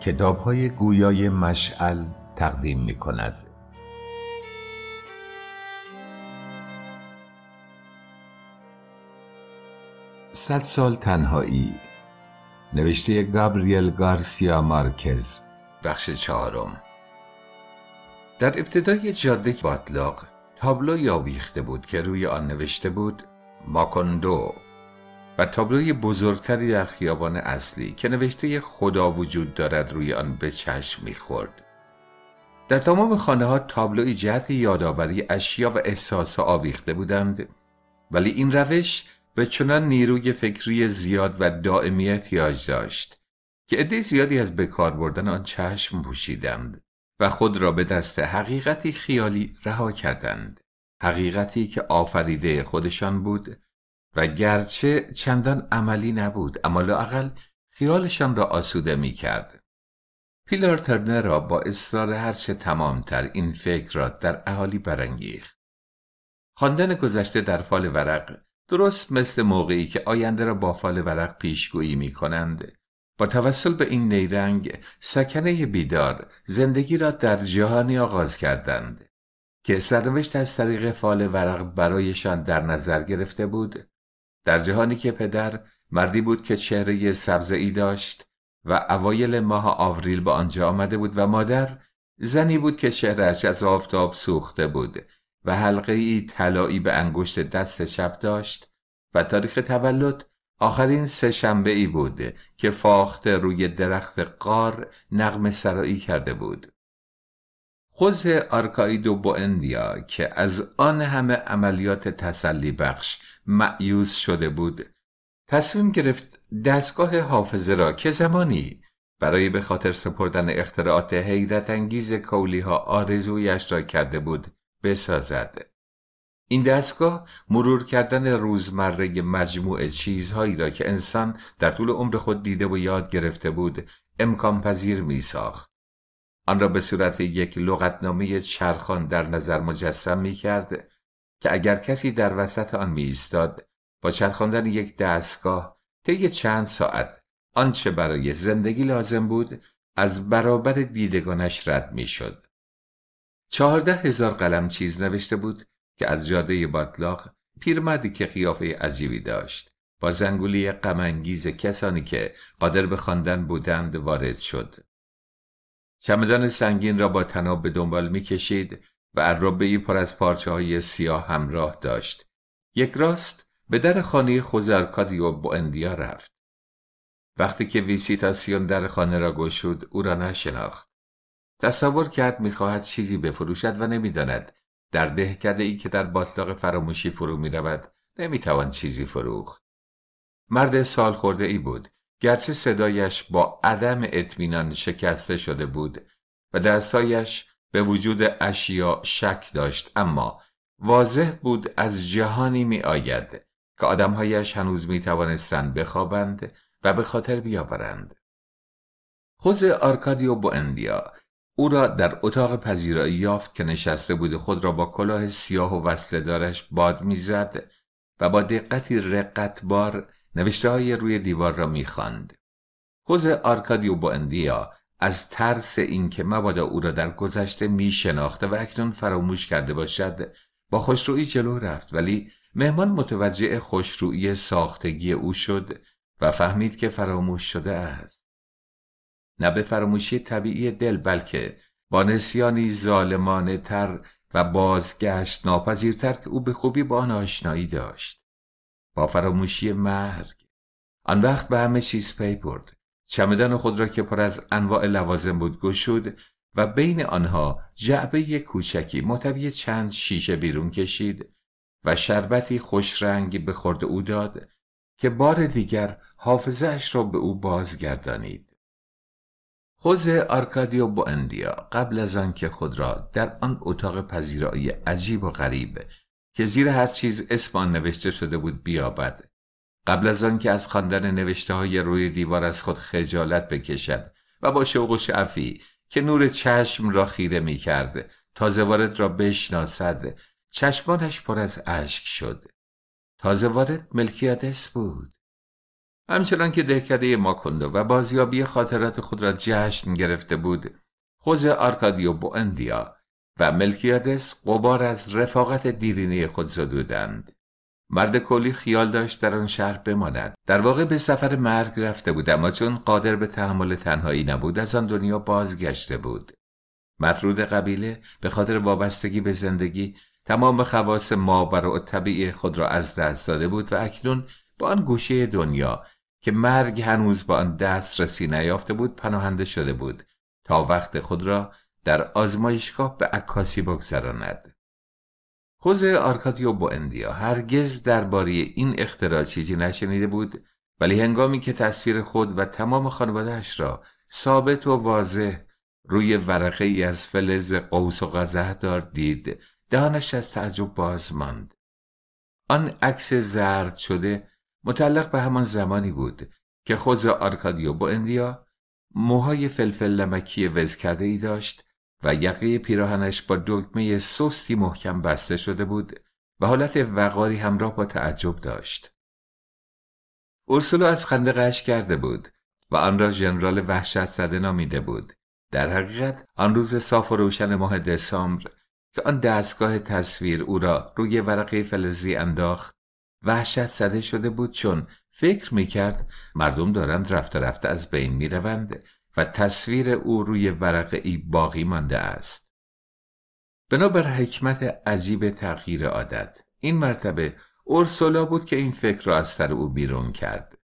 کتاب های گویای مشعل تقدیم می کند. صد سال تنهایی نوشته گابریل گارسیا مارکز بخش چهارم در ابتدای جاده باطلاق تابلو یا ویخته بود که روی آن نوشته بود ماکوندو و تابلوی بزرگتری در خیابان اصلی که نوشته خدا وجود دارد روی آن به چشم میخورد در تمام خانه ها تابلوی جهت یادآوری اشیا و احساس آویخته بودند ولی این روش به چنان نیروی فکری زیاد و دائمی احتیاج داشت که عده زیادی از بکار بردن آن چشم پوشیدند و خود را به دست حقیقتی خیالی رها کردند حقیقتی که آفریده خودشان بود و گرچه چندان عملی نبود اما لاقل خیالشان را آسوده می کرد. پیلار ترنر را با اصرار هرچه تمامتر این فکر را در اهالی برانگیخت. خواندن گذشته در فال ورق درست مثل موقعی که آینده را با فال ورق پیشگویی می کنند با توسل به این نیرنگ سکنه بیدار زندگی را در جهانی آغاز کردند که سرنوشت از طریق فال ورق برایشان در نظر گرفته بود در جهانی که پدر مردی بود که چهره ای داشت و اوایل ماه آوریل به آنجا آمده بود و مادر زنی بود که چهرهش از آفتاب سوخته بود و حلقه ای طلایی به انگشت دست چپ داشت و تاریخ تولد آخرین سه شنبه ای بود که فاخته روی درخت قار نقم سرایی کرده بود حوز آرکایدو اندیا که از آن همه عملیات تسلی بخش معیوز شده بود تصمیم گرفت دستگاه حافظه را که زمانی برای به خاطر سپردن اختراعات حیرت انگیز کولی ها آرزویش را کرده بود بسازد این دستگاه مرور کردن روزمره مجموع چیزهایی را که انسان در طول عمر خود دیده و یاد گرفته بود امکان پذیر می ساخت آن را به صورت یک لغتنامه چرخان در نظر مجسم می کرد که اگر کسی در وسط آن می ایستاد با چرخاندن یک دستگاه طی چند ساعت آنچه برای زندگی لازم بود از برابر دیدگانش رد می شد. چهارده هزار قلم چیز نوشته بود که از جاده باطلاق پیرمردی که قیافه عجیبی داشت با زنگولی غمانگیز کسانی که قادر به خواندن بودند وارد شد چمدان سنگین را با تناب به دنبال می کشید و ای پر از پارچه های سیاه همراه داشت. یک راست به در خانه و با اندیا رفت. وقتی که ویسیتاسیون در خانه را گشود او را نشناخت. تصور کرد میخواهد چیزی بفروشد و نمیداند در کرده ای که در باطلاق فراموشی فرو می رود توان چیزی فروخت. مرد سال خورده ای بود گرچه صدایش با عدم اطمینان شکسته شده بود و دستایش به وجود اشیا شک داشت اما واضح بود از جهانی می آید که آدمهایش هنوز می توانستند بخوابند و به خاطر بیاورند. خوز آرکادیو با اندیا او را در اتاق پذیرایی یافت که نشسته بود خود را با کلاه سیاه و وصلهدارش باد میزد و با دقتی رقتبار نوشته های روی دیوار را میخواند حوز آرکادیو با اندیا از ترس اینکه مبادا او را در گذشته میشناخته و اکنون فراموش کرده باشد با خوشرویی جلو رفت ولی مهمان متوجه خوشرویی ساختگی او شد و فهمید که فراموش شده است نه به فراموشی طبیعی دل بلکه با نسیانی ظالمانه تر و بازگشت ناپذیرتر که او به خوبی با آن آشنایی داشت با فراموشی مرگ آن وقت به همه چیز پی برد چمدان خود را که پر از انواع لوازم بود گشود و بین آنها جعبه کوچکی محتوی چند شیشه بیرون کشید و شربتی خوش رنگ به خورد او داد که بار دیگر حافظش را به او بازگردانید. خوز آرکادیو با اندیا قبل از آنکه خود را در آن اتاق پذیرایی عجیب و غریب که زیر هر چیز اسم آن نوشته شده بود بیابد قبل از آنکه از خواندن نوشته های روی دیوار از خود خجالت بکشد و با شوق و شعفی که نور چشم را خیره می کرد تازه وارد را بشناسد چشمانش پر از اشک شد تازه وارد ملکیادس بود همچنان که دهکده کندو و بازیابی خاطرات خود را جشن گرفته بود خوز آرکادیو اندیا و ملکیادس قبار از رفاقت دیرینه خود زدودند مرد کلی خیال داشت در آن شهر بماند در واقع به سفر مرگ رفته بود اما چون قادر به تحمل تنهایی نبود از آن دنیا بازگشته بود مطرود قبیله به خاطر وابستگی به زندگی تمام خواص ما و طبیعی خود را از دست داده بود و اکنون با آن گوشه دنیا که مرگ هنوز با آن دست رسی نیافته بود پناهنده شده بود تا وقت خود را در آزمایشگاه به عکاسی بگذراند خوزه آرکادیو با اندیا هرگز درباره این اختراع چیزی نشنیده بود ولی هنگامی که تصویر خود و تمام خانوادهش را ثابت و واضح روی ورقه ای از فلز قوس و قزه دار دید دهانش از تعجب باز ماند آن عکس زرد شده متعلق به همان زمانی بود که خوز آرکادیو با اندیا موهای فلفل لمکی وز ای داشت و یقه پیراهنش با دکمه سستی محکم بسته شده بود و حالت وقاری همراه با تعجب داشت. اورسولا از خنده قش کرده بود و آن را ژنرال وحشت زده نامیده بود. در حقیقت آن روز صاف و روشن ماه دسامبر که آن دستگاه تصویر او را روی ورقه فلزی انداخت وحشت زده شده بود چون فکر میکرد مردم دارند رفته رفته از بین میروند. تصویر او روی ورقه ای باقی مانده است. بنابر حکمت عجیب تغییر عادت این مرتبه اورسولا بود که این فکر را از سر او بیرون کرد.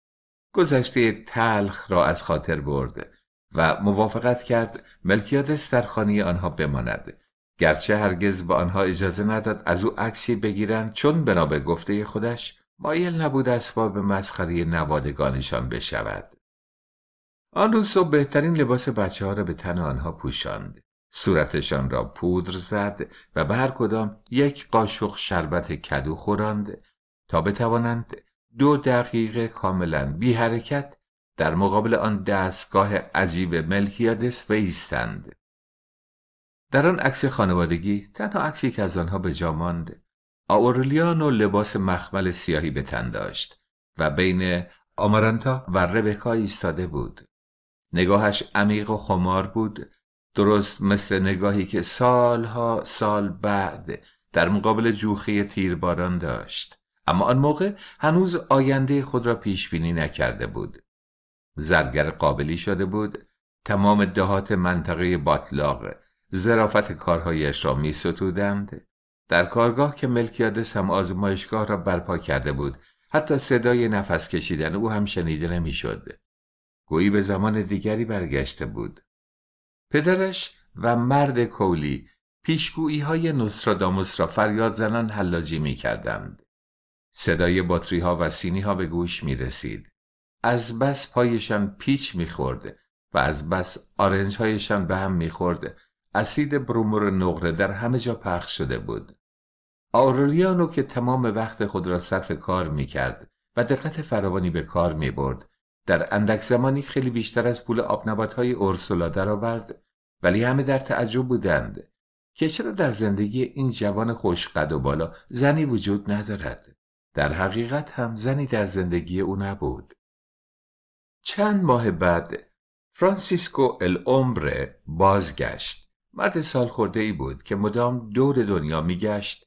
گذشته تلخ را از خاطر برد و موافقت کرد ملکیت سرخانی آنها بماند گرچه هرگز به آنها اجازه نداد از او عکسی بگیرند چون بنا به گفته خودش مایل نبود اسباب مسخره نوادگانشان بشود آن روز صبح بهترین لباس بچه ها را به تن آنها پوشاند. صورتشان را پودر زد و به هر کدام یک قاشق شربت کدو خوراند تا بتوانند دو دقیقه کاملا بی حرکت در مقابل آن دستگاه عجیب ملکیادس بایستند. در آن عکس خانوادگی تنها عکسی که از آنها به جا ماند و لباس مخمل سیاهی به تن داشت و بین آمارانتا و ربکا ایستاده بود نگاهش عمیق و خمار بود درست مثل نگاهی که سالها سال بعد در مقابل جوخی تیرباران داشت اما آن موقع هنوز آینده خود را پیش بینی نکرده بود زرگر قابلی شده بود تمام دهات منطقه باطلاق زرافت کارهایش را می ستودند. در کارگاه که ملکیادس هم آزمایشگاه را برپا کرده بود حتی صدای نفس کشیدن او هم شنیده نمیشد گویی به زمان دیگری برگشته بود پدرش و مرد کولی پیشگویی های نوستراداموس را فریاد زنان حلاجی می کردند. صدای باتری ها و سینی ها به گوش می رسید. از بس پایشان پیچ می و از بس آرنج هایشان به هم می اسید برومور نقره در همه جا پخش شده بود. آورلیانو که تمام وقت خود را صرف کار می کرد و دقت فراوانی به کار می برد در اندک زمانی خیلی بیشتر از پول های اورسولا درآورد ولی همه در تعجب بودند که چرا در زندگی این جوان خوشقد و بالا زنی وجود ندارد در حقیقت هم زنی در زندگی او نبود چند ماه بعد فرانسیسکو اومبره بازگشت مرد سال خورده ای بود که مدام دور دنیا میگشت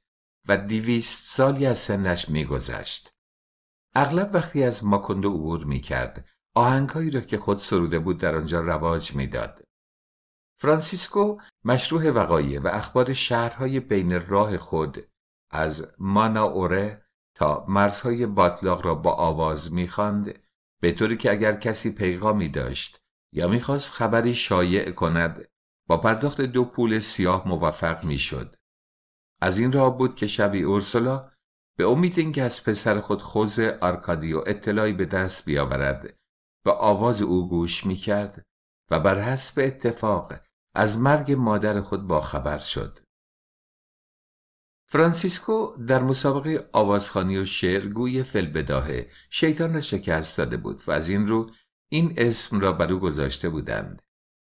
و دیویست سالی از سنش میگذشت اغلب وقتی از ماکوندو عبور می کرد آهنگهایی را که خود سروده بود در آنجا رواج داد. فرانسیسکو مشروع وقایع و اخبار شهرهای بین راه خود از اوره تا مرزهای باطلاق را با آواز میخواند به طوری که اگر کسی پیغامی داشت یا میخواست خبری شایع کند با پرداخت دو پول سیاه موفق میشد از این راه بود که شبی اورسولا به امید اینکه از پسر خود خوز آرکادیو اطلاعی به دست بیاورد و آواز او گوش میکرد و بر حسب اتفاق از مرگ مادر خود باخبر شد. فرانسیسکو در مسابقه آوازخانی و شعرگوی فلبداهه شیطان را شکست داده بود و از این رو این اسم را بر او گذاشته بودند.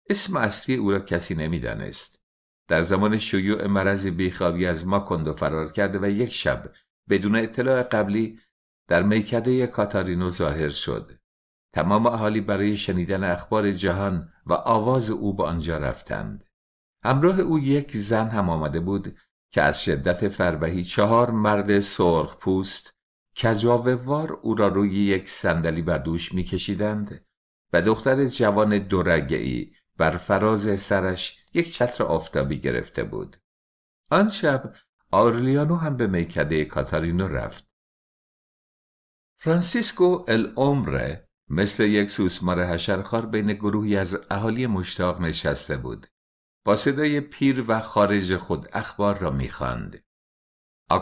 اسم اصلی او را کسی نمیدانست. در زمان شیوع مرض بیخوابی از ماکوندو فرار کرده و یک شب بدون اطلاع قبلی در میکده کاتارینو ظاهر شد تمام اهالی برای شنیدن اخبار جهان و آواز او به آنجا رفتند همراه او یک زن هم آمده بود که از شدت فربهی چهار مرد سرخ پوست کجاوهوار او را روی یک صندلی بر دوش میکشیدند و دختر جوان ای بر فراز سرش یک چتر آفتابی گرفته بود آن شب آرلیانو هم به میکده کاتارینو رفت. فرانسیسکو العمره مثل یک سوسمار حشرخار بین گروهی از اهالی مشتاق نشسته بود. با صدای پیر و خارج خود اخبار را میخواند. که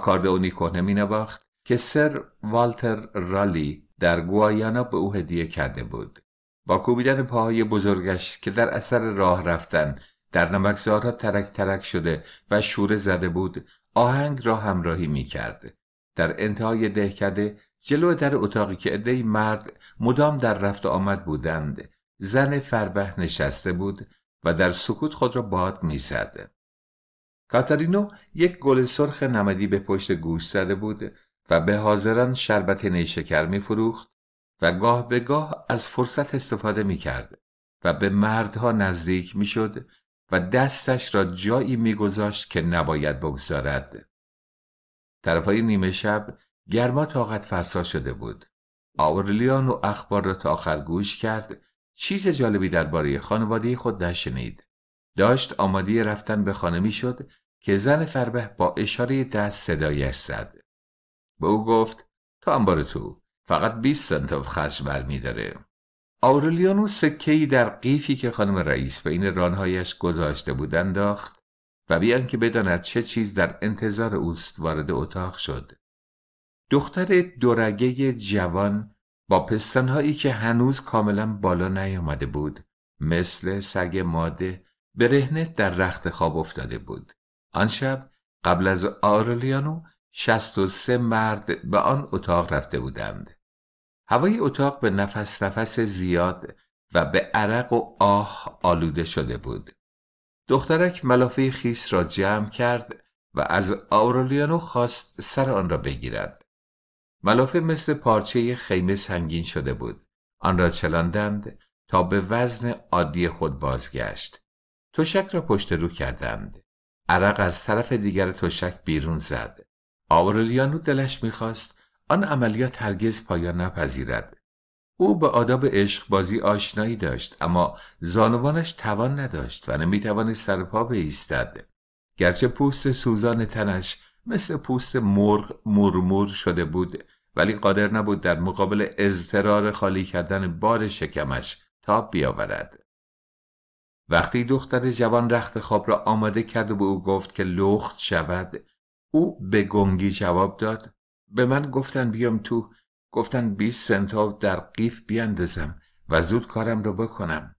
کهنه مینواخت که سر والتر رالی در گوایانا به او هدیه کرده بود. با کوبیدن پاهای بزرگش که در اثر راه رفتن در نمکزارها ترک ترک شده و شوره زده بود آهنگ را همراهی می کرد در انتهای دهکده جلو در اتاقی که عدهای مرد مدام در رفت آمد بودند زن فربه نشسته بود و در سکوت خود را باد زد کاترینو یک گل سرخ نمدی به پشت گوش زده بود و به حاضران شربت نیشکر فروخت و گاه به گاه از فرصت استفاده کرد و به مردها نزدیک میشد و دستش را جایی میگذاشت که نباید بگذارد. در نیمه شب گرما طاقت فرسا شده بود. آورلیان و اخبار را تا آخر گوش کرد چیز جالبی درباره خانواده خود نشنید. داشت آماده رفتن به خانه شد که زن فربه با اشاره دست صدایش زد. به او گفت تو هم تو فقط 20 سنت خرج داره. آورلیانو سکهی در قیفی که خانم رئیس این رانهایش گذاشته بود انداخت و بیان که بداند چه چیز در انتظار اوست وارد اتاق شد دختر دورگه جوان با پستانهایی که هنوز کاملا بالا نیامده بود مثل سگ ماده برهنه در رخت خواب افتاده بود آن شب قبل از آرلیانو 63 مرد به آن اتاق رفته بودند هوای اتاق به نفس نفس زیاد و به عرق و آه آلوده شده بود دخترک ملافه خیس را جمع کرد و از آورولیانو خواست سر آن را بگیرد ملافه مثل پارچه خیمه سنگین شده بود آن را چلاندند تا به وزن عادی خود بازگشت تشک را پشت رو کردند عرق از طرف دیگر تشک بیرون زد آورولیانو دلش میخواست آن عملیات هرگز پایان نپذیرد او به آداب عشق بازی آشنایی داشت اما زانوانش توان نداشت و نمی سرپا سر پا بایستد گرچه پوست سوزان تنش مثل پوست مرغ مرمور شده بود ولی قادر نبود در مقابل اضطرار خالی کردن بار شکمش تا بیاورد وقتی دختر جوان رخت خواب را آماده کرد و به او گفت که لخت شود او به گنگی جواب داد به من گفتن بیام تو گفتن 20 سنتا در قیف بیاندازم و زود کارم رو بکنم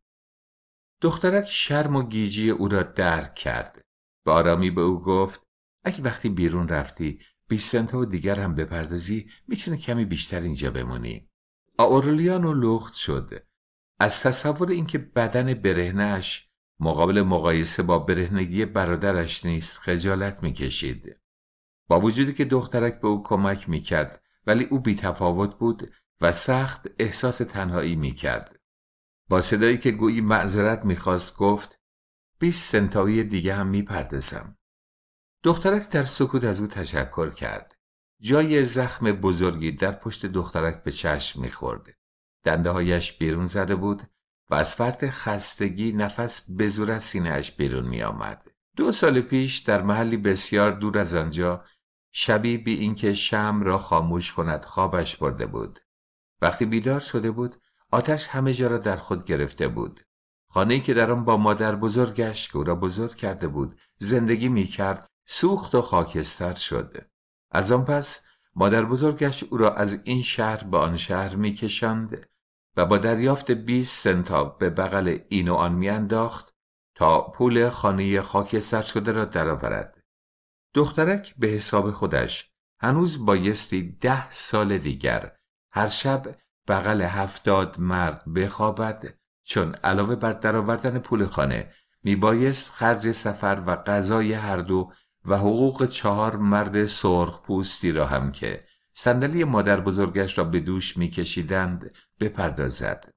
دخترت شرم و گیجی او را درک کرد به آرامی به او گفت اگه وقتی بیرون رفتی 20 سنتا و دیگر هم بپردازی میتونه کمی بیشتر اینجا بمونی آورلیانو لخت شد از تصور اینکه بدن برهنش مقابل مقایسه با برهنگی برادرش نیست خجالت میکشید با وجودی که دخترک به او کمک میکرد ولی او بیتفاوت بود و سخت احساس تنهایی میکرد. با صدایی که گویی معذرت میخواست گفت بیست سنتاوی دیگه هم میپردازم. دخترک در سکوت از او تشکر کرد. جای زخم بزرگی در پشت دخترک به چشم میخورد. دنده هایش بیرون زده بود و از فرط خستگی نفس به زور از سینهاش بیرون میآمد. دو سال پیش در محلی بسیار دور از آنجا شبی بی اینکه شم را خاموش کند خوابش برده بود وقتی بیدار شده بود آتش همه جا را در خود گرفته بود خانه که در آن با مادر بزرگش که او را بزرگ کرده بود زندگی می کرد سوخت و خاکستر شد از آن پس مادر بزرگش او را از این شهر به آن شهر می کشند و با دریافت 20 سنتاب به بغل این و آن میانداخت تا پول خانه خاکستر شده را درآورد. دخترک به حساب خودش هنوز بایستی ده سال دیگر هر شب بغل هفتاد مرد بخوابد چون علاوه بر درآوردن پول خانه می بایست خرج سفر و غذای هر دو و حقوق چهار مرد سرخ پوستی را هم که صندلی مادر بزرگش را به دوش میکشیدند بپردازد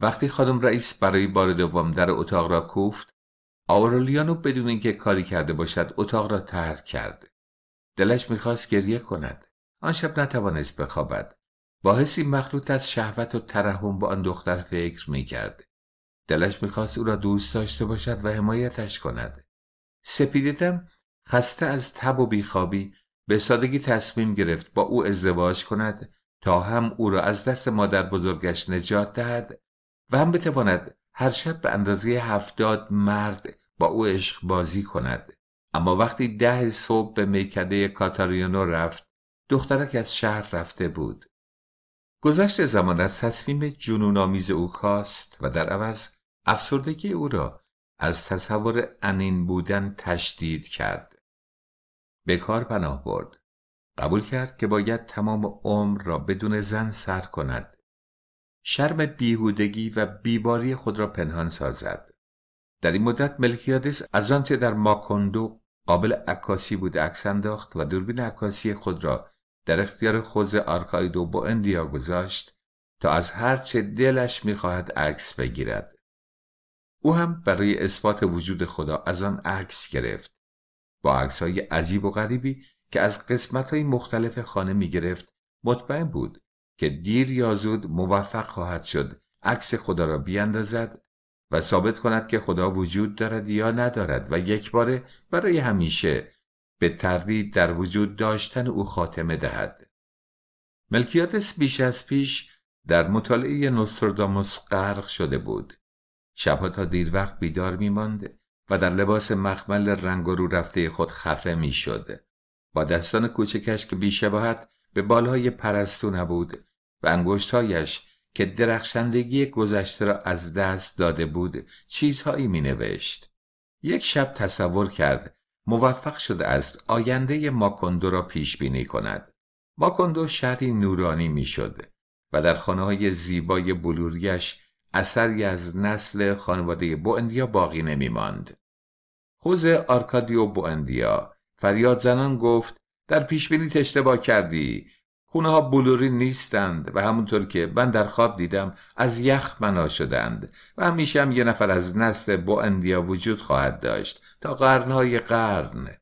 وقتی خادم رئیس برای بار دوم در اتاق را کوفت آورولیانو بدون اینکه کاری کرده باشد اتاق را ترک کرد دلش میخواست گریه کند آن شب نتوانست بخوابد با حسی مخلوط از شهوت و ترحم به آن دختر فکر میکرد دلش میخواست او را دوست داشته باشد و حمایتش کند سپیدتم خسته از تب و بیخوابی به سادگی تصمیم گرفت با او ازدواج کند تا هم او را از دست مادر بزرگش نجات دهد و هم بتواند هر شب به اندازه هفتاد مرد با او عشق بازی کند اما وقتی ده صبح به میکده کاتاریانو رفت دخترک از شهر رفته بود گذشت زمان از تصمیم جنونآمیز او کاست و در عوض افسردگی او را از تصور انین بودن تشدید کرد به کار پناه برد قبول کرد که باید تمام عمر را بدون زن سر کند شرم بیهودگی و بیباری خود را پنهان سازد در این مدت ملکیادس از آنچه در ماکوندو قابل عکاسی بود عکس انداخت و دوربین عکاسی خود را در اختیار خوز آرکایدو با اندیا گذاشت تا از هر چه دلش میخواهد عکس بگیرد او هم برای اثبات وجود خدا از آن عکس گرفت با عکس های عجیب و غریبی که از قسمت های مختلف خانه می گرفت مطمئن بود که دیر یا زود موفق خواهد شد عکس خدا را بیاندازد و ثابت کند که خدا وجود دارد یا ندارد و یک بار برای همیشه به تردید در وجود داشتن او خاتمه دهد ملکیادس بیش از پیش در مطالعه نوستراداموس غرق شده بود شبها تا دیر وقت بیدار می و در لباس مخمل رنگ رو رفته خود خفه می شد. با دستان کوچکش که بیشباهت به بالهای پرستو نبود و انگشتهایش که درخشندگی گذشته را از دست داده بود چیزهایی می نوشت. یک شب تصور کرد موفق شده است آینده ماکندو را پیش بینی کند. ماکندو شهری نورانی میشد و در خانه های زیبای بلورگش اثری از نسل خانواده بوندیا باقی نمی ماند. خوز آرکادیو بوندیا فریاد زنان گفت در پیش بینی اشتباه کردی خونه بلوری نیستند و همونطور که من در خواب دیدم از یخ بنا شدند و همیشه هم یه نفر از نسل با اندیا وجود خواهد داشت تا قرنهای قرن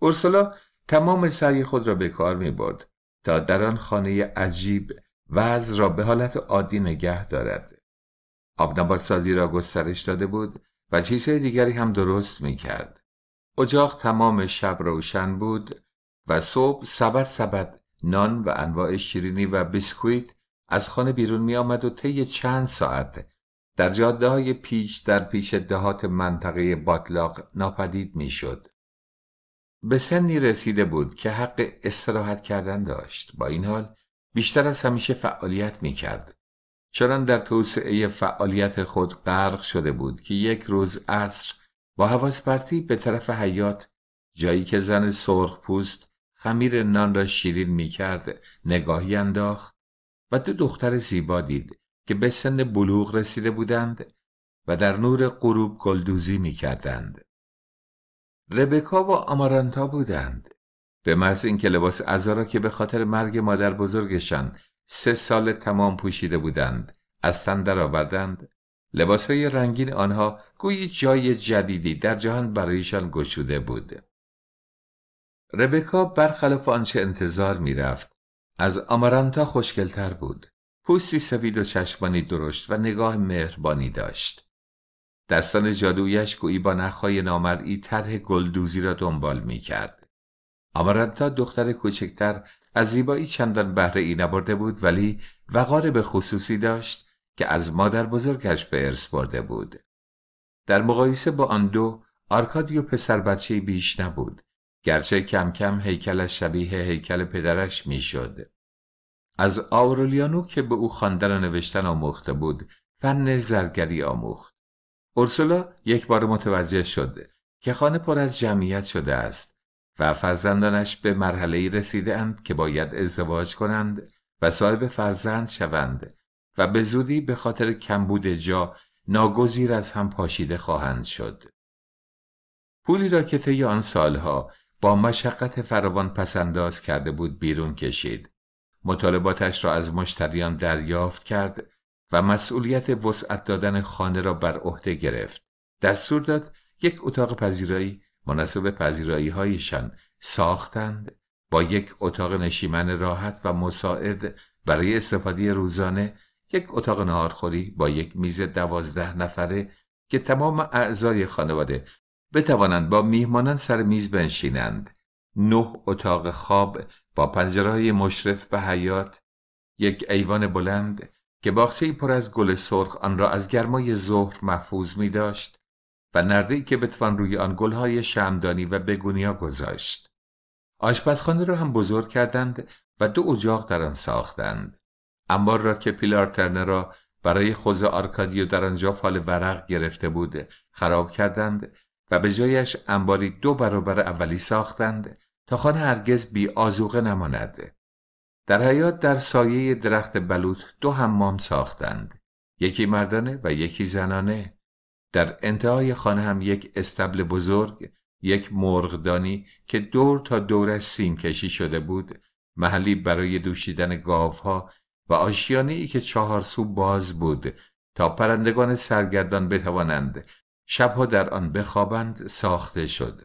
اورسولا تمام سعی خود را به کار می برد تا در آن خانه عجیب از را به حالت عادی نگه دارد سازی را گسترش داده بود و چیزهای دیگری هم درست می کرد. اجاق تمام شب روشن بود و صبح سبد سبت نان و انواع شیرینی و بیسکویت از خانه بیرون می آمد و طی چند ساعت در جاده های پیچ در پیش دهات منطقه باطلاق ناپدید می شد. به سنی رسیده بود که حق استراحت کردن داشت با این حال بیشتر از همیشه فعالیت می کرد. چنان در توسعه فعالیت خود غرق شده بود که یک روز عصر با حواس پرتی به طرف حیات جایی که زن سرخ پوست خمیر نان را شیرین می کرد نگاهی انداخت و دو دختر زیبا دید که به سن بلوغ رسیده بودند و در نور غروب گلدوزی می کردند. ربکا و آمارانتا بودند. به محض اینکه لباس عزا را که به خاطر مرگ مادر بزرگشان سه سال تمام پوشیده بودند از تن درآوردند لباسهای رنگین آنها گویی جای جدیدی در جهان برایشان گشوده بود ربکا برخلاف آنچه انتظار میرفت از آمارانتا خوشگلتر بود پوستی سفید و چشمانی درشت و نگاه مهربانی داشت دستان جادویش گویی با نخهای نامرئی طرح گلدوزی را دنبال می کرد. آمارانتا دختر کوچکتر از زیبایی چندان بهره ای نبرده بود ولی وقار به خصوصی داشت که از مادر بزرگش به ارث برده بود. در مقایسه با آن دو آرکادیو پسر بچه بیش نبود گرچه کم کم هیکلش شبیه هیکل پدرش می شد از آورولیانو که به او خواندن و نوشتن آموخته بود فن زرگری آموخت اورسولا یک بار متوجه شد که خانه پر از جمعیت شده است و فرزندانش به مرحله ای رسیده اند که باید ازدواج کنند و صاحب فرزند شوند و به زودی به خاطر کمبود جا ناگزیر از هم پاشیده خواهند شد. پولی را که طی آن سالها با مشقت فراوان پسنداز کرده بود بیرون کشید مطالباتش را از مشتریان دریافت کرد و مسئولیت وسعت دادن خانه را بر عهده گرفت دستور داد یک اتاق پذیرایی مناسب پذیرایی ساختند با یک اتاق نشیمن راحت و مساعد برای استفاده روزانه یک اتاق نهارخوری با یک میز دوازده نفره که تمام اعضای خانواده بتوانند با میهمانان سر میز بنشینند نه اتاق خواب با پنجرهای مشرف به حیات یک ایوان بلند که باخشه پر از گل سرخ آن را از گرمای ظهر محفوظ می داشت و نردی که بتوان روی آن گلهای شمدانی و بگونیا گذاشت آشپزخانه را هم بزرگ کردند و دو اجاق در آن ساختند انبار را که پیلار را برای خوز آرکادیو در آنجا فال ورق گرفته بود خراب کردند و به جایش انباری دو برابر اولی ساختند تا خانه هرگز بی آزوغه نماند در حیات در سایه درخت بلوط دو حمام ساختند یکی مردانه و یکی زنانه در انتهای خانه هم یک استبل بزرگ یک مرغدانی که دور تا دورش سیم کشی شده بود محلی برای دوشیدن گاوها و آشیانی که چهار سو باز بود تا پرندگان سرگردان بتوانند شبها در آن بخوابند ساخته شد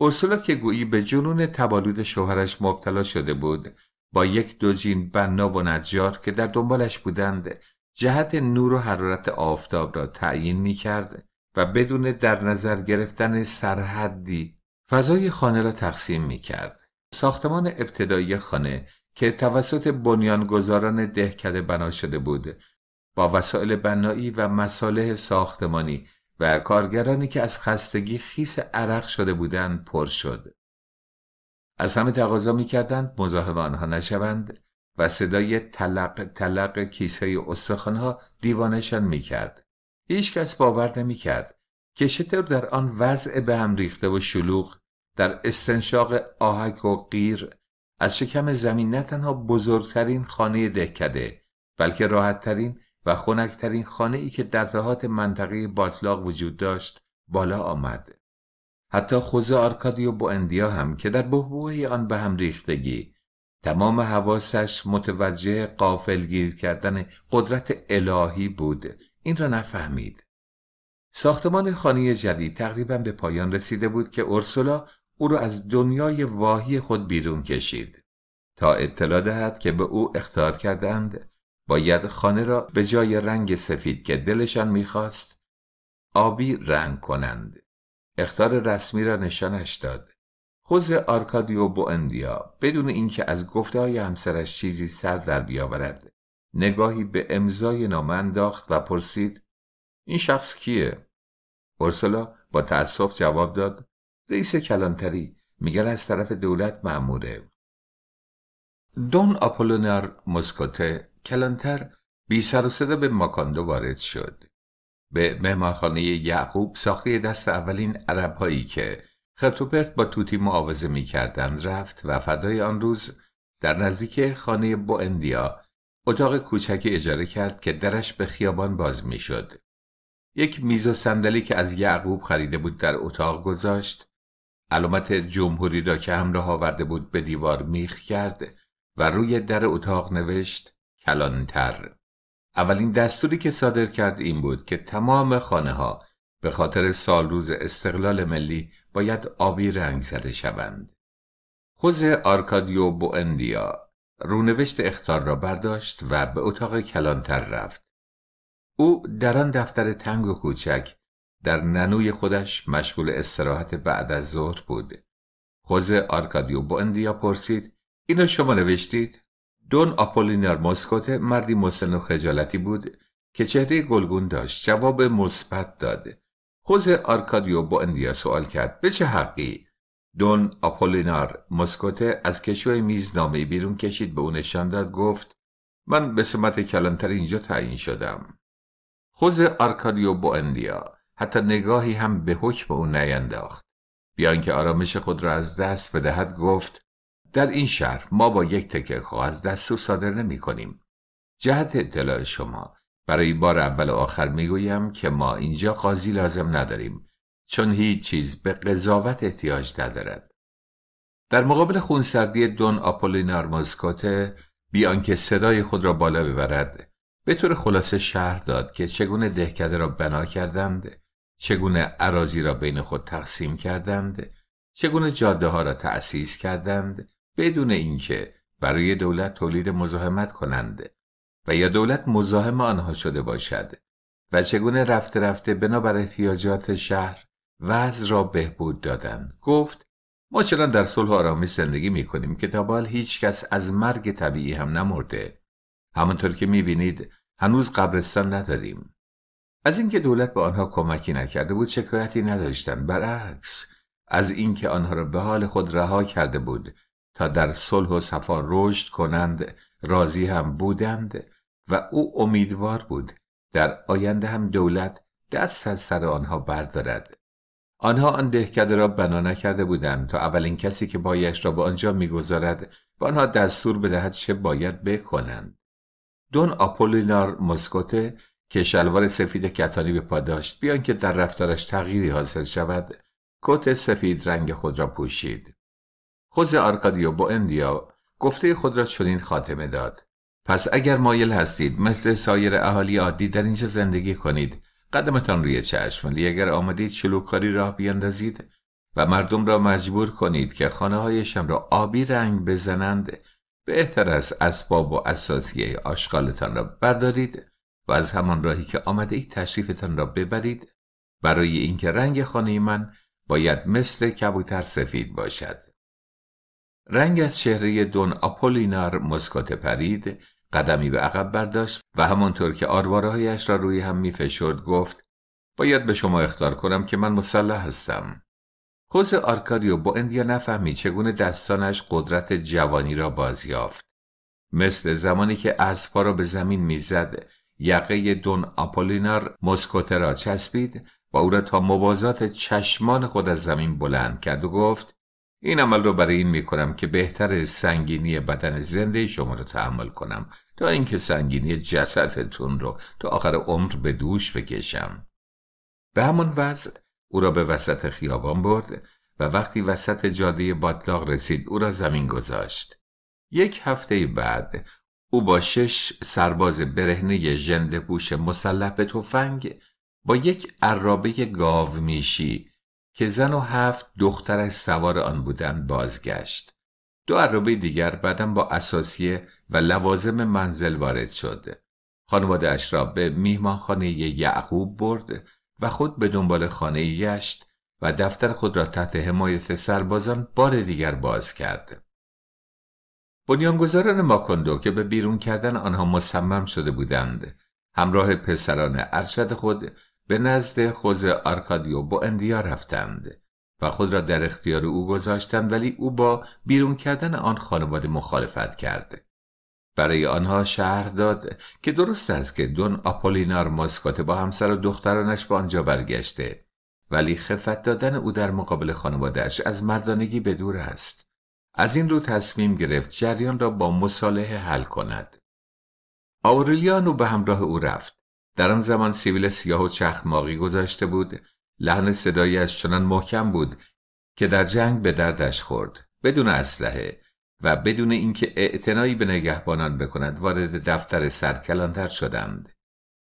اصولا که گویی به جنون تبالود شوهرش مبتلا شده بود با یک دوجین بنا و نجار که در دنبالش بودند جهت نور و حرارت آفتاب را تعیین می کرد و بدون در نظر گرفتن سرحدی فضای خانه را تقسیم می کرد. ساختمان ابتدایی خانه که توسط بنیانگذاران دهکده بنا شده بود با وسایل بنایی و مصالح ساختمانی و کارگرانی که از خستگی خیس عرق شده بودند پر شد. از همه تقاضا میکردند مزاحم آنها نشوند و صدای تلق تلق کیسه استخوانها دیوانشان میکرد. هیچ کس باور کرد که چطور در آن وضع به هم ریخته و شلوغ در استنشاق آهک و غیر از شکم زمین نه تنها بزرگترین خانه دهکده بلکه راحتترین و خنکترین خانه ای که در دهات منطقه باطلاق وجود داشت بالا آمد حتی خوزه آرکادیو با اندیا هم که در بحبوه آن به هم ریختگی تمام حواسش متوجه گیر کردن قدرت الهی بود این را نفهمید ساختمان خانه جدید تقریبا به پایان رسیده بود که اورسولا او را از دنیای واهی خود بیرون کشید تا اطلاع دهد که به او اختار کردند باید خانه را به جای رنگ سفید که دلشان میخواست آبی رنگ کنند اختار رسمی را نشانش داد خوز آرکادیو اندیا بدون اینکه از گفته های همسرش چیزی سر در بیاورد نگاهی به امضای نامه انداخت و پرسید این شخص کیه اورسولا با تأسف جواب داد رئیس کلانتری میگن از طرف دولت معموره دون آپولونار مسکوته کلانتر بی سر و به ماکاندو وارد شد به مهمانخانه یعقوب ساخته دست اولین عرب هایی که خرتوپرت با توتی معاوضه می کردند رفت و فدای آن روز در نزدیک خانه اندیا اتاق کوچکی اجاره کرد که درش به خیابان باز می شد. یک میز و صندلی که از یعقوب خریده بود در اتاق گذاشت علامت جمهوری را که همراه آورده بود به دیوار میخ کرد و روی در اتاق نوشت کلانتر اولین دستوری که صادر کرد این بود که تمام خانه ها به خاطر سالروز استقلال ملی باید آبی رنگ زده شوند. خوز آرکادیو اندیا رونوشت اختار را برداشت و به اتاق کلانتر رفت. او در آن دفتر تنگ و کوچک در ننوی خودش مشغول استراحت بعد از ظهر بود. خوز آرکادیو اندیا پرسید: اینو شما نوشتید؟ دون آپولینر مسکوت مردی مسن و خجالتی بود که چهره گلگون داشت جواب مثبت داد خوز آرکادیو با اندیا سوال کرد به چه حقی دون آپولینار مسکوته از کشوی میز نامه بیرون کشید به او نشان داد گفت من به سمت کلانتر اینجا تعیین شدم خوز آرکادیو با اندیا حتی نگاهی هم به حکم او نینداخت بیان که آرامش خود را از دست بدهد گفت در این شهر ما با یک تکه کاغذ دستور صادر نمی کنیم. جهت اطلاع شما برای بار اول و آخر می گویم که ما اینجا قاضی لازم نداریم چون هیچ چیز به قضاوت احتیاج ندارد. در مقابل خونسردی دون آپولینار موسکوته بیان که صدای خود را بالا ببرد به طور خلاصه شهر داد که چگونه دهکده را بنا کردند چگونه عراضی را بین خود تقسیم کردند چگونه جاده ها را تأسیس کردند بدون اینکه برای دولت تولید مزاحمت کنند و یا دولت مزاحم آنها شده باشد و چگونه رفته رفته بنابر احتیاجات شهر وضع را بهبود دادند گفت ما چنان در صلح و آرامی زندگی می کنیم که تا هیچ کس از مرگ طبیعی هم نمرده همانطور که می بینید هنوز قبرستان نداریم از اینکه دولت به آنها کمکی نکرده بود شکایتی نداشتند برعکس از اینکه آنها را به حال خود رها کرده بود تا در صلح و صفا رشد کنند راضی هم بودند و او امیدوار بود در آینده هم دولت دست از سر آنها بردارد آنها آن دهکده را بنا نکرده بودند تا اولین کسی که بایش را به آنجا میگذارد و آنها دستور بدهد چه باید بکنند دون آپولینار مسکوته که شلوار سفید کتانی به پا داشت بیان که در رفتارش تغییری حاصل شود کت سفید رنگ خود را پوشید خوز آرکادیو با اندیا گفته خود را چنین خاتمه داد پس اگر مایل هستید مثل سایر اهالی عادی در اینجا زندگی کنید قدمتان روی چشم ولی اگر آمدید چلوکاری راه بیاندازید و مردم را مجبور کنید که خانه هایشان را آبی رنگ بزنند بهتر است اسباب و اساسیه آشغالتان را بردارید و از همان راهی که آمده ای تشریفتان را ببرید برای اینکه رنگ خانه من باید مثل کبوتر سفید باشد رنگ از چهره دون آپولینار مسکات پرید قدمی به عقب برداشت و همانطور که آروارهایش را روی هم میفشرد گفت باید به شما اختار کنم که من مسلح هستم خوز آرکاریو با اندیا نفهمی چگونه دستانش قدرت جوانی را بازیافت مثل زمانی که اسبا را به زمین میزد یقه دون آپولینار مسکوته را چسبید و او را تا موازات چشمان خود از زمین بلند کرد و گفت این عمل رو برای این می کنم که بهتر سنگینی بدن زنده شما را تحمل کنم تا اینکه سنگینی جسدتون رو تا آخر عمر به دوش بکشم به همون وضع او را به وسط خیابان برد و وقتی وسط جاده باتلاق رسید او را زمین گذاشت یک هفته بعد او با شش سرباز برهنه ژنده پوش مسلح به تفنگ با یک عرابه گاو میشی که زن و هفت دخترش سوار آن بودند بازگشت دو عربه دیگر بعدا با اساسیه و لوازم منزل وارد شد خانواده اش را به میهمانخانه یعقوب برد و خود به دنبال خانه یشت و دفتر خود را تحت حمایت سربازان بار دیگر باز کرد بنیانگذاران ماکندو که به بیرون کردن آنها مصمم شده بودند همراه پسران ارشد خود به نزد خوز آرکادیو با اندیا رفتند و خود را در اختیار او گذاشتند ولی او با بیرون کردن آن خانواده مخالفت کرد برای آنها شهر داد که درست است که دون آپولینار ماسکاته با همسر و دخترانش به آنجا برگشته ولی خفت دادن او در مقابل خانوادهش از مردانگی به دور است از این رو تصمیم گرفت جریان را با مصالحه حل کند آورلیانو به همراه او رفت در آن زمان سیویل سیاه و چخماقی گذاشته بود لحن صدایش چنان محکم بود که در جنگ به دردش خورد بدون اسلحه و بدون اینکه اعتنایی به نگهبانان بکند وارد دفتر سرکلانتر شدند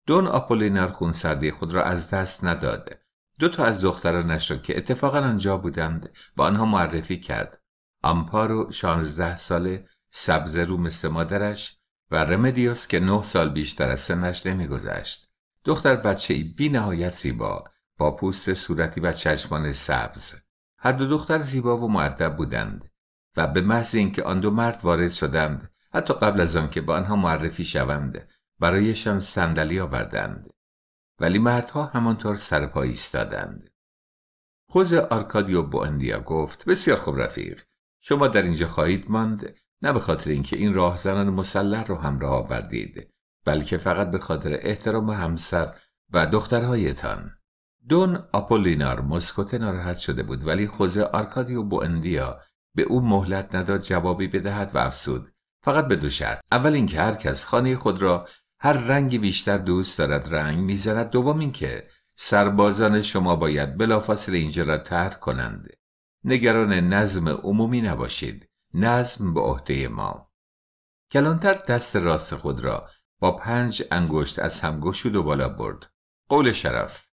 دون آپولینار خونسردی خود را از دست نداد دو تا از دخترانش را که اتفاقا آنجا بودند با آنها معرفی کرد آمپارو شانزده ساله سبز رو مثل مادرش و رمدیوس که نه سال بیشتر از سنش نمیگذشت دختر بچه بی نهایت زیبا با پوست صورتی و چشمان سبز هر دو دختر زیبا و معدب بودند و به محض اینکه آن دو مرد وارد شدند حتی قبل از که به آنها معرفی شوند برایشان صندلی آوردند ولی مردها همانطور سرپا ایستادند خوز آرکادیو بواندیا گفت بسیار خوب رفیق شما در اینجا خواهید ماند نه به خاطر اینکه این راهزنان مسلح رو همراه آوردید بلکه فقط به خاطر احترام همسر و دخترهایتان دون آپولینار مسکوت ناراحت شده بود ولی خوزه آرکادیو اندیا به او مهلت نداد جوابی بدهد و افسود فقط به دو شرط اول اینکه هر کس خانه خود را هر رنگی بیشتر دوست دارد رنگ میزند دوم اینکه سربازان شما باید بلافاصله اینجا را ترک کنند نگران نظم عمومی نباشید نظم به عهده ما کلانتر دست راست خود را با پنج انگشت از هم گشود و بالا برد قول شرف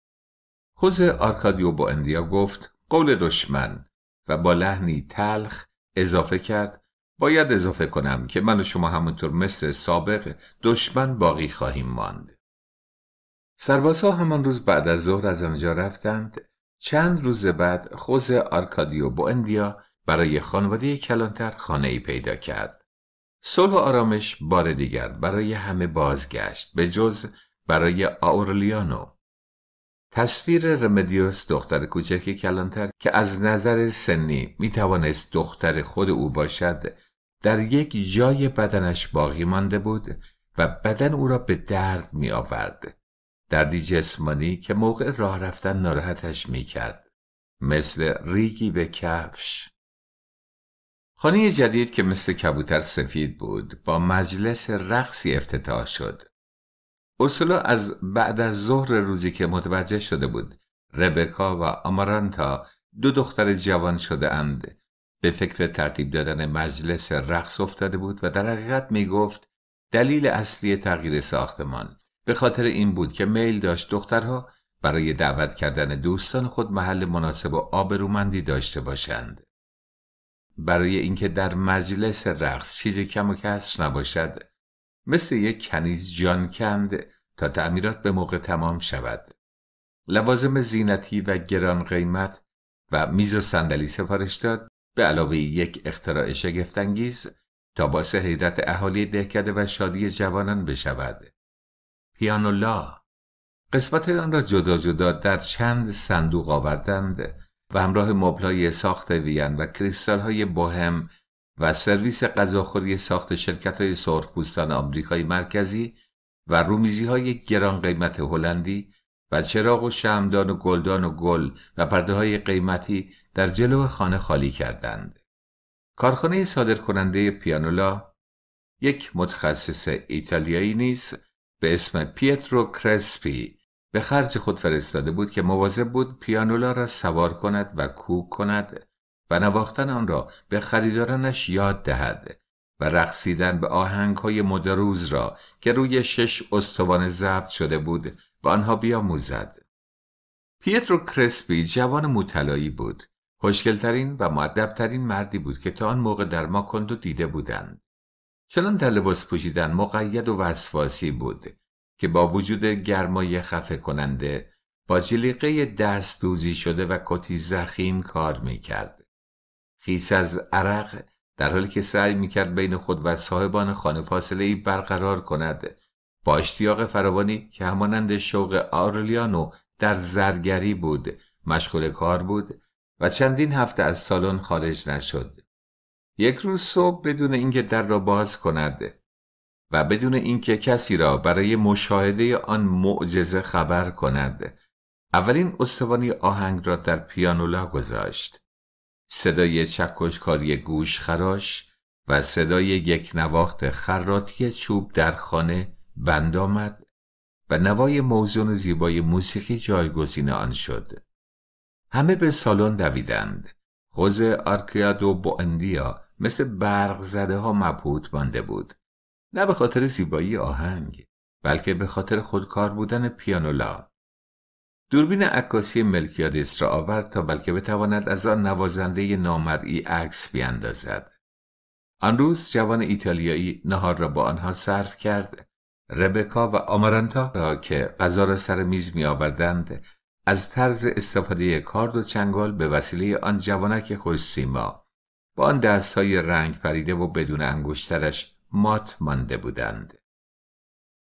خوز آرکادیو با اندیا گفت قول دشمن و با لحنی تلخ اضافه کرد باید اضافه کنم که من و شما همونطور مثل سابق دشمن باقی خواهیم ماند سربازها همان روز بعد از ظهر از آنجا رفتند چند روز بعد خوز آرکادیو اندیا برای خانواده کلانتر خانه ای پیدا کرد. صلح و آرامش بار دیگر برای همه بازگشت به جز برای آورلیانو. تصویر رمدیوس دختر کوچک کلانتر که از نظر سنی می توانست دختر خود او باشد در یک جای بدنش باقی مانده بود و بدن او را به درد می آورد. دردی جسمانی که موقع راه رفتن ناراحتش می کرد. مثل ریگی به کفش خانه جدید که مثل کبوتر سفید بود با مجلس رقصی افتتاح شد اصولا از بعد از ظهر روزی که متوجه شده بود ربکا و آمارانتا دو دختر جوان شده اند به فکر ترتیب دادن مجلس رقص افتاده بود و در حقیقت می گفت دلیل اصلی تغییر ساختمان به خاطر این بود که میل داشت دخترها برای دعوت کردن دوستان خود محل مناسب و آبرومندی داشته باشند برای اینکه در مجلس رقص چیزی کم و کسر نباشد مثل یک کنیز جان کند تا تعمیرات به موقع تمام شود لوازم زینتی و گران قیمت و میز و صندلی سفارش داد به علاوه یک اختراع شگفتانگیز تا باعث حیرت اهالی دهکده و شادی جوانان بشود پیانولا قسمت آن را جدا جدا در چند صندوق آوردند و همراه مبلای ساخت وین و کریستال های بوهم و سرویس غذاخوری ساخت شرکت های سرخپوستان آمریکای مرکزی و رومیزی های گران قیمت هلندی و چراغ و شمدان و گلدان و گل و پرده های قیمتی در جلو خانه خالی کردند. کارخانه صادر کننده پیانولا یک متخصص ایتالیایی نیز به اسم پیترو کرسپی به خرج خود فرستاده بود که مواظب بود پیانولا را سوار کند و کوک کند و نواختن آن را به خریدارانش یاد دهد و رقصیدن به آهنگ های مدروز را که روی شش استوانه ضبط شده بود و آنها بیاموزد پیترو کرسپی جوان متلایی بود خوشگلترین و معدبترین مردی بود که تا آن موقع در ما کندو دیده بودند چنان در لباس پوشیدن مقید و وسواسی بود که با وجود گرمای خفه کننده با جلیقه دست دوزی شده و کتی زخیم کار میکرد. خیس از عرق در حالی که سعی میکرد بین خود و صاحبان خانه فاصله ای برقرار کند با اشتیاق فراوانی که همانند شوق آرلیانو در زرگری بود مشغول کار بود و چندین هفته از سالن خارج نشد یک روز صبح بدون اینکه در را باز کند و بدون اینکه کسی را برای مشاهده آن معجزه خبر کند اولین استوانی آهنگ را در پیانولا گذاشت صدای چکشکاری گوش خراش و صدای یک نواخت خراتی چوب در خانه بند آمد و نوای موزون زیبای موسیقی جایگزین آن شد همه به سالن دویدند خوز آرکیادو و بواندیا مثل برق زده ها مبهوت مانده بود نه به خاطر زیبایی آهنگ بلکه به خاطر خودکار بودن پیانولا دوربین عکاسی ملکیادس را آورد تا بلکه بتواند از آن نوازنده نامرئی عکس بیاندازد آن روز جوان ایتالیایی نهار را با آنها صرف کرد ربکا و آمارانتا را که غذا را سر میز می آوردند از طرز استفاده کارد و چنگال به وسیله آن جوانک خوش سیما با آن های رنگ پریده و بدون انگشترش مات مانده بودند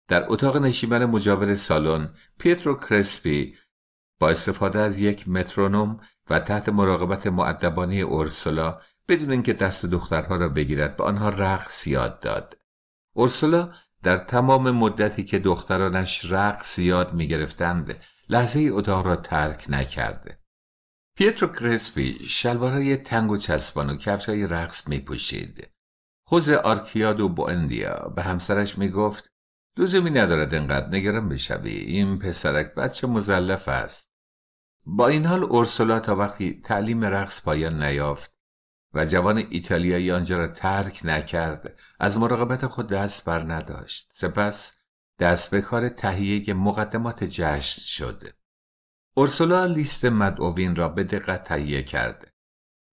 در اتاق نشیمن مجاور سالن پیترو کرسپی با استفاده از یک مترونوم و تحت مراقبت معدبانه اورسولا بدون اینکه دست دخترها را بگیرد به آنها رقص یاد داد اورسولا در تمام مدتی که دخترانش رقص یاد میگرفتند لحظه ای اتاق را ترک نکرده پیترو کرسپی شلوارهای تنگ و چسبان و کفشهای رقص می حوز آرکیادو اندیا به همسرش می میگفت لزومی ندارد انقدر نگران بشوی این پسرک بچه مزلف است با این حال اورسولا تا وقتی تعلیم رقص پایان نیافت و جوان ایتالیایی آنجا را ترک نکرد از مراقبت خود دست بر نداشت سپس دست به کار تهیه مقدمات جشن شد اورسولا لیست مدعوین را به دقت تهیه کرد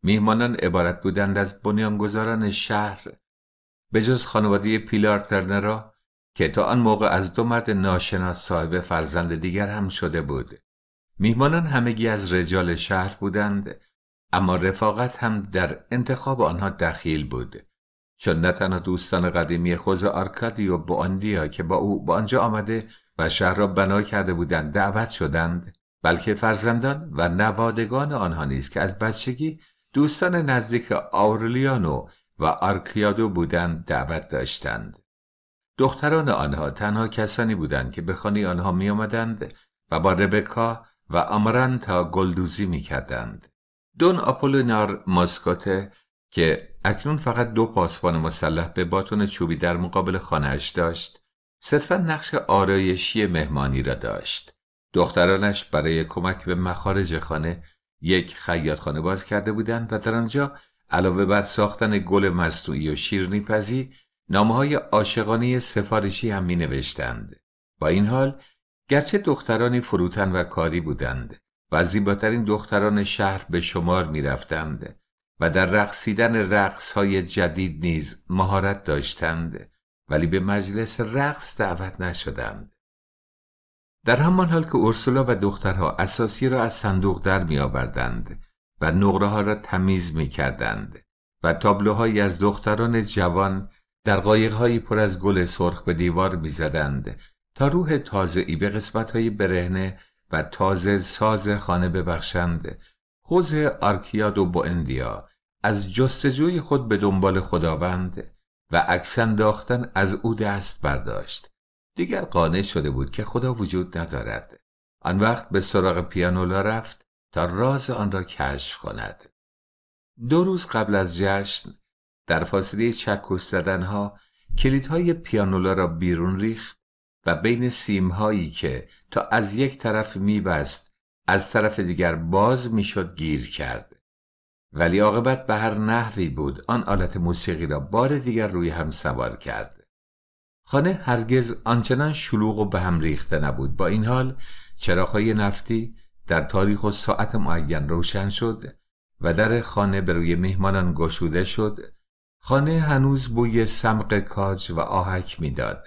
میهمانان عبارت بودند از بنیانگذاران شهر به جز خانواده پیلار ترنرا را که تا آن موقع از دو مرد ناشناس صاحب فرزند دیگر هم شده بود میهمانان همگی از رجال شهر بودند اما رفاقت هم در انتخاب آنها دخیل بود چون نه تنها دوستان قدیمی خوز آرکادی و بواندیا که با او به آنجا آمده و شهر را بنا کرده بودند دعوت شدند بلکه فرزندان و نوادگان آنها نیز که از بچگی دوستان نزدیک آورلیانو و آرکیادو بودند دعوت داشتند. دختران آنها تنها کسانی بودند که به خانه آنها می آمدند و با ربکا و تا گلدوزی می کردند. دون آپولینار ماسکوته که اکنون فقط دو پاسبان مسلح به باتون چوبی در مقابل خانهش داشت صرفا نقش آرایشی مهمانی را داشت دخترانش برای کمک به مخارج خانه یک خیاط خانه باز کرده بودند و در آنجا علاوه بر ساختن گل مصنوعی و شیرنی پزی نامه های عاشقانه سفارشی هم می نوشتند. با این حال گرچه دخترانی فروتن و کاری بودند و زیباترین دختران شهر به شمار می رفتند و در رقصیدن رقص های جدید نیز مهارت داشتند ولی به مجلس رقص دعوت نشدند. در همان حال که اورسولا و دخترها اساسی را از صندوق در می آوردند و نقره ها را تمیز می کردند و تابلوهایی از دختران جوان در قایقهایی پر از گل سرخ به دیوار می زدند تا روح تازه ای به قسمت های برهنه و تازه ساز خانه ببخشند خوز آرکیاد و اندیا از جستجوی خود به دنبال خداوند و عکس انداختن از او دست برداشت دیگر قانع شده بود که خدا وجود ندارد آن وقت به سراغ پیانولا رفت تا راز آن را کشف کند دو روز قبل از جشن در فاصله چکش زدنها کلیدهای پیانولا را بیرون ریخت و بین سیمهایی که تا از یک طرف میبست از طرف دیگر باز میشد گیر کرد ولی عاقبت به هر نحوی بود آن آلت موسیقی را بار دیگر روی هم سوار کرد خانه هرگز آنچنان شلوغ و به هم ریخته نبود با این حال چراغهای نفتی در تاریخ و ساعت معین روشن شد و در خانه به روی مهمانان گشوده شد خانه هنوز بوی سمق کاج و آهک میداد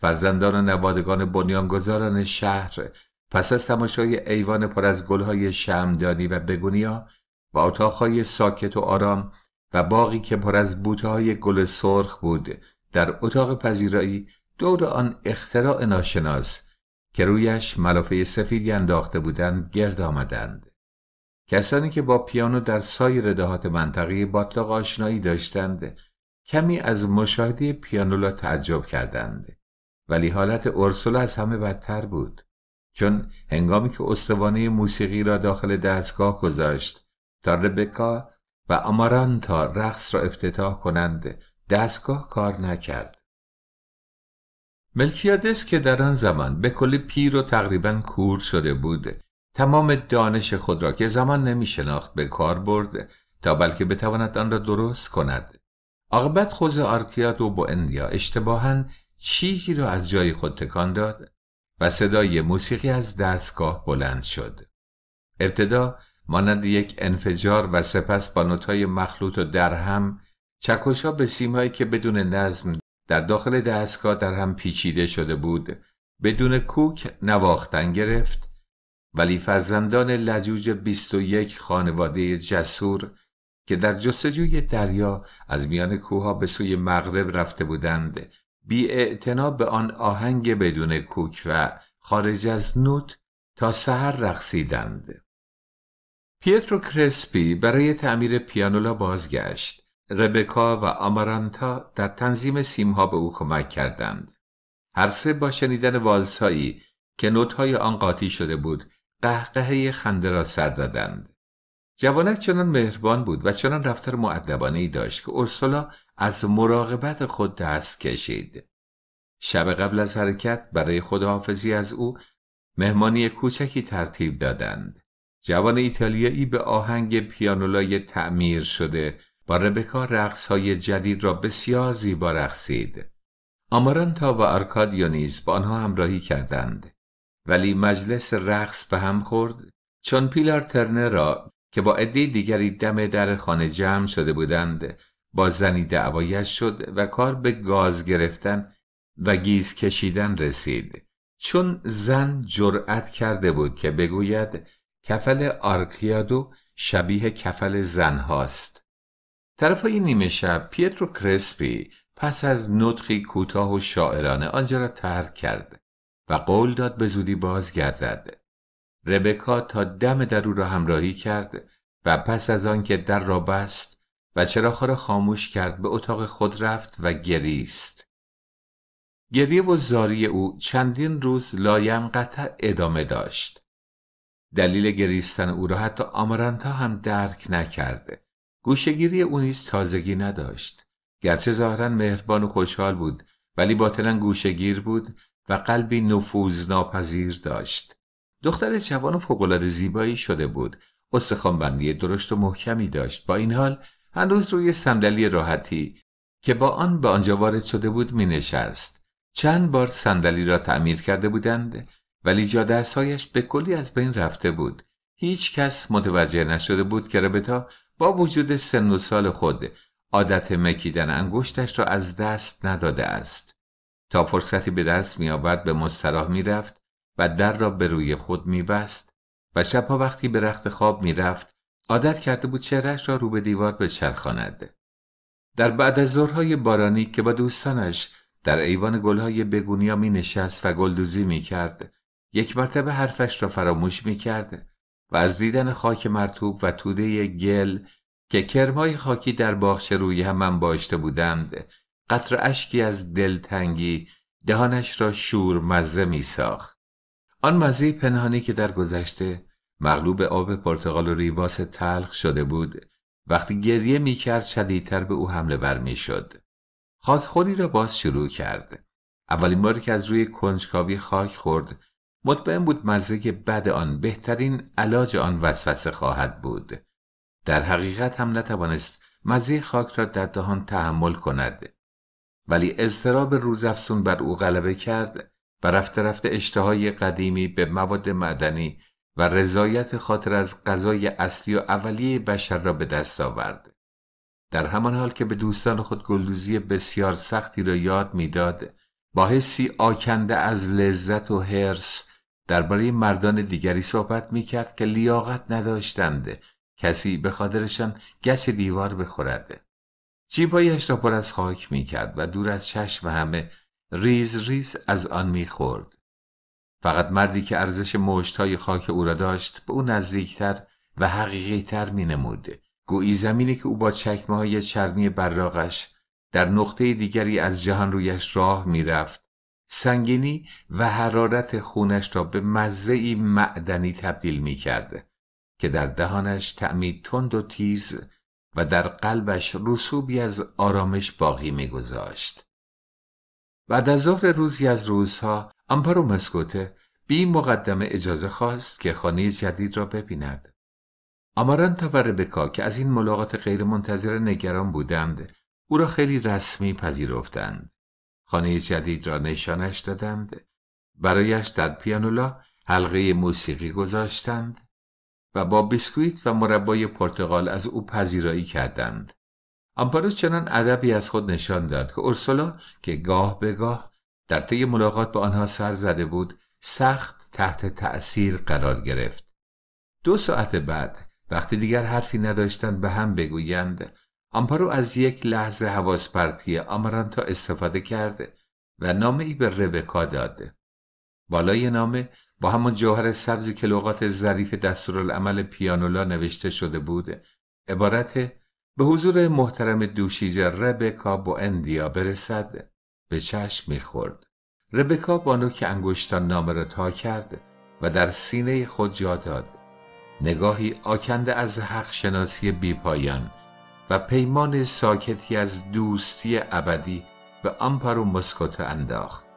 فرزندان و نوادگان بنیانگذاران شهر پس از تماشای ایوان پر از گلهای شمدانی و بگونیا و اتاقهای ساکت و آرام و باقی که پر از بوتهای گل سرخ بود در اتاق پذیرایی دور آن اختراع ناشناس که رویش ملافه سفیدی انداخته بودند گرد آمدند. کسانی که با پیانو در سایر دهات منطقه باطلاق آشنایی داشتند کمی از مشاهده پیانولا تعجب کردند ولی حالت اورسولا از همه بدتر بود چون هنگامی که استوانه موسیقی را داخل دستگاه گذاشت تا ربکا و امارانتا رقص را افتتاح کنند دستگاه کار نکرد ملکیادس که در آن زمان به کلی پیر و تقریبا کور شده بود تمام دانش خود را که زمان نمی شناخت به کار برد تا بلکه بتواند آن را درست کند عاقبت خوز آرکیاد و اندیا اشتباها چیزی را از جای خود تکان داد و صدای موسیقی از دستگاه بلند شد ابتدا مانند یک انفجار و سپس با نوتهای مخلوط و درهم چکشا به سیمایی که بدون نظم در داخل دستگاه در هم پیچیده شده بود بدون کوک نواختن گرفت ولی فرزندان لجوج 21 خانواده جسور که در جستجوی دریا از میان کوها به سوی مغرب رفته بودند بی به آن آهنگ بدون کوک و خارج از نوت تا سحر رقصیدند پیترو کرسپی برای تعمیر پیانولا بازگشت ربکا و آمارانتا در تنظیم سیمها به او کمک کردند هر سه با شنیدن والسایی که نوتهای آن قاطی شده بود قهقهه خنده را سر دادند جوانک چنان مهربان بود و چنان رفتار معدبانه ای داشت که اورسولا از مراقبت خود دست کشید شب قبل از حرکت برای خداحافظی از او مهمانی کوچکی ترتیب دادند جوان ایتالیایی به آهنگ پیانولای تعمیر شده با ربکا رقص های جدید را بسیار زیبا رقصید. آمارانتا و آرکادیو نیز با آنها همراهی کردند. ولی مجلس رقص به هم خورد چون پیلار ترنه را که با عده دیگری دم در خانه جمع شده بودند با زنی دعوایش شد و کار به گاز گرفتن و گیز کشیدن رسید چون زن جرأت کرده بود که بگوید کفل آرکیادو شبیه کفل زن هاست طرفای نیمه شب پیترو کرسپی پس از نطقی کوتاه و شاعرانه آنجا را ترک کرد و قول داد به زودی بازگردد ربکا تا دم در او را همراهی کرد و پس از آنکه در را بست و چراغ را خاموش کرد به اتاق خود رفت و گریست گریه و زاری او چندین روز لایم قطع ادامه داشت دلیل گریستن او را حتی آمارانتا هم درک نکرده. گوشگیری او نیز تازگی نداشت گرچه ظاهرا مهربان و خوشحال بود ولی باطلا گوشگیر بود و قلبی نفوذ ناپذیر داشت دختر جوان و فوقالعاده زیبایی شده بود استخوانبندی بندی درشت و محکمی داشت با این حال هنوز روی صندلی راحتی که با آن به آنجا وارد شده بود می نشست. چند بار صندلی را تعمیر کرده بودند ولی جا به کلی از بین رفته بود هیچ کس متوجه نشده بود که ربتا با وجود سن و سال خود عادت مکیدن انگشتش را از دست نداده است تا فرصتی به دست آورد به مستراح میرفت و در را به روی خود میبست و شبها وقتی به رخت خواب رفت، عادت کرده بود چهرش را رو به دیوار بچرخاند در بعد از ظهرهای بارانی که با دوستانش در ایوان گلهای بگونیا می نشست و گلدوزی می کرد یک مرتبه حرفش را فراموش می کرد و از دیدن خاک مرتوب و توده گل که کرمای خاکی در باغچه روی هم باشته بودند قطر اشکی از دلتنگی دهانش را شور مزه می ساخت. آن مزه پنهانی که در گذشته مغلوب آب پرتغال و ریواس تلخ شده بود وقتی گریه می کرد شدیدتر به او حمله بر می شد. خاک خوری را باز شروع کرد. اولین باری که از روی کنجکاوی خاک خورد مطمئن بود مزه بد آن بهترین علاج آن وسوسه خواهد بود در حقیقت هم نتوانست مزه خاک را در دهان تحمل کند ولی اضطراب روزافسون بر او غلبه کرد و رفته رفته اشتهای قدیمی به مواد معدنی و رضایت خاطر از غذای اصلی و اولیه بشر را به دست آورد در همان حال که به دوستان خود گلدوزی بسیار سختی را یاد میداد با حسی آکنده از لذت و حرس درباره مردان دیگری صحبت می کرد که لیاقت نداشتند کسی به خاطرشان گچ دیوار بخورده. جیبایش را پر از خاک می کرد و دور از چشم همه ریز ریز از آن می خورد. فقط مردی که ارزش های خاک او را داشت به او نزدیکتر و حقیقیتر می نموده. گویی زمینی که او با چکمه های چرمی براغش در نقطه دیگری از جهان رویش راه می رفت سنگینی و حرارت خونش را به مزه معدنی تبدیل می که در دهانش تعمید تند و تیز و در قلبش رسوبی از آرامش باقی می گذاشت. بعد از ظهر روزی از روزها آمپارو مسکوته بی مقدم اجازه خواست که خانه جدید را ببیند. تا تا ربکا که از این ملاقات غیرمنتظره نگران بودند او را خیلی رسمی پذیرفتند خانه جدید را نشانش دادند برایش در پیانولا حلقه موسیقی گذاشتند و با بیسکویت و مربای پرتغال از او پذیرایی کردند آمپارو چنان ادبی از خود نشان داد که اورسولا که گاه به گاه در طی ملاقات با آنها سر زده بود سخت تحت تأثیر قرار گرفت دو ساعت بعد وقتی دیگر حرفی نداشتند به هم بگویند آمپارو از یک لحظه حواظ پرتی آمارانتا استفاده کرده و نامه ای به ربکا داده بالای نامه با همان جوهر سبزی که لغات ظریف دستورالعمل پیانولا نوشته شده بود عبارت به حضور محترم دوشیز ربکا با اندیا برسد به چشم میخورد ربکا با نوک انگشتان نامه را تا کرد و در سینه خود جا داد نگاهی آکنده از حق شناسی بیپایان و پیمان ساکتی از دوستی ابدی به آمپارو مسکوتو انداخت